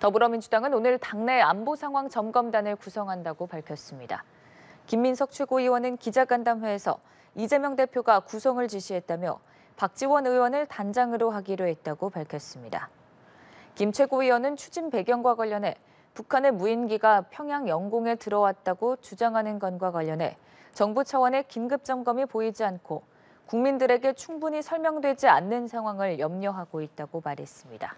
더불어민주당은 오늘 당내 안보 상황 점검단을 구성한다고 밝혔습니다. 김민석 최고위원은 기자간담회에서 이재명 대표가 구성을 지시했다며 박지원 의원을 단장으로 하기로 했다고 밝혔습니다. 김 최고위원은 추진 배경과 관련해 북한의 무인기가 평양 영공에 들어왔다고 주장하는 건과 관련해 정부 차원의 긴급 점검이 보이지 않고 국민들에게 충분히 설명되지 않는 상황을 염려하고 있다고 말했습니다.